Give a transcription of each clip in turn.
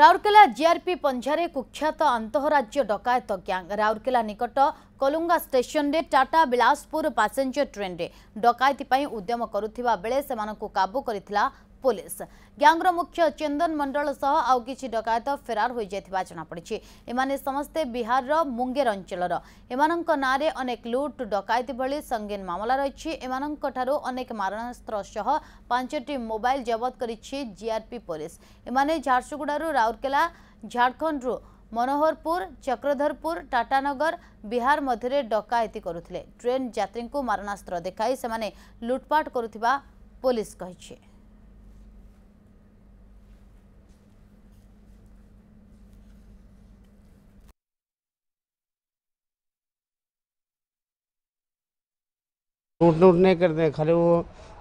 Rourkela GRP ପଞ୍ଝାରେ କୁଖ୍ୟାତ ଆନ୍ତଃରାଜ୍ୟ ଡକାୟତ ଗ୍ୟାଙ୍ଗ ରାଉରକେଲା ନିକଟ କଲୁଙ୍ଗା ଷ୍ଟେସନରେ ଟାଟା ବିଳାସପୁର ପାସେଞ୍ଜର ଟ୍ରେନ୍ରେ ଡକାୟତି ପାଇଁ ଉଦ୍ୟମ କରୁଥିବା ବେଳେ ସେମାନଙ୍କୁ କାବୁ କରିଥିଲା ପୋଲିସ ଗ୍ୟାଙ୍ଗର ମୁଖ୍ୟ ଚନ୍ଦନ ମଣ୍ଡଳ ସହ ଆଉ କିଛି ଡକାୟତ ଫେରାର ହୋଇଯାଇଥିବା ଜଣାପଡ଼ିଛି ଏମାନେ ସମସ୍ତେ ବିହାରର ମୁଙ୍ଗେର ଅଞ୍ଚଳର ଏମାନଙ୍କ ନାଁରେ ଅନେକ ଲୁଟ୍ ଡକାୟତି ଭଳି ସଙ୍ଗୀନ ମାମଲା ରହିଛି ଏମାନଙ୍କଠାରୁ ଅନେକ ମାରଣାସ୍ତ୍ର ସହ ପାଞ୍ଚଟି ମୋବାଇଲ ଜବତ କରିଛି ଜିଆରପି ପୋଲିସ ଏମାନେ ଝାରସୁଗୁଡ଼ାରୁ ରାଉରକେଲା ଝାଡ଼ଖଣ୍ଡରୁ মনোহরপুর চক্রধরপুর টাটানগর বিহার মধ্যে ডকায়তি করুলে ট্রেন যাত্রী মারণাস্ত্র দেখাই সে লুটপাট করুবা পুলিশ কহিছে टूट टूट नहीं करते खाली वो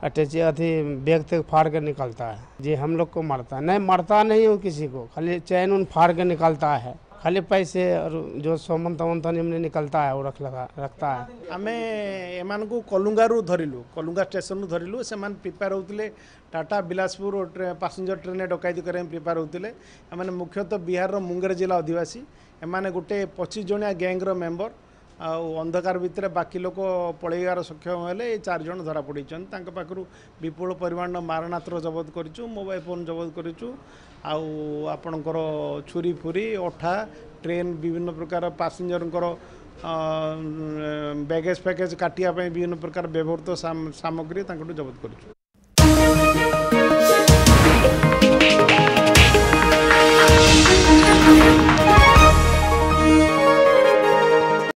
अटैची अति बैग तक फाड़ कर निकालता है जी हम लोग को मारता है नहीं मारता नहीं वो किसी को खाली चैन उन फाड़ कर निकालता है खाली पैसे और जो सोमन तमन तमने निकलता है वो रख लगा रखता है आम एम को कलुंगारू धरलु कलुंगा स्टेशन धरलु से प्रिपेयर होते टाटा बिलासपुर पासेंजर ट्रेन डकैती करने प्रिपेयर होते मुख्यतः बिहार मुंगेर जिला अधिवासी एम गोटे पचीस जनिया गैंग्र मेम्बर ଆଉ ଅନ୍ଧକାର ଭିତରେ ବାକି ଲୋକ ପଳାଇବାର ସକ୍ଷମ ହେଲେ ଏଇ ଚାରି ଜଣ ଧରା ପଡ଼ିଛନ୍ତି ତାଙ୍କ ପାଖରୁ ବିପୁଳ ପରିମାଣର ମାରଣାସ୍ତ୍ର ଜବତ କରିଛୁ ମୋବାଇଲ ଫୋନ୍ ଜବତ କରିଛୁ ଆଉ ଆପଣଙ୍କର ଛୁରୀ ଫୁରୀ ଅଠା ଟ୍ରେନ୍ ବିଭିନ୍ନ ପ୍ରକାର ପାସେଞ୍ଜରଙ୍କର ବ୍ୟାଗେଜ୍ ଫ୍ୟାଗେଜ୍ କାଟିବା ପାଇଁ ବିଭିନ୍ନ ପ୍ରକାର ବ୍ୟବହୃତ ସାମଗ୍ରୀ ତାଙ୍କଠୁ ଜବତ କରିଛୁ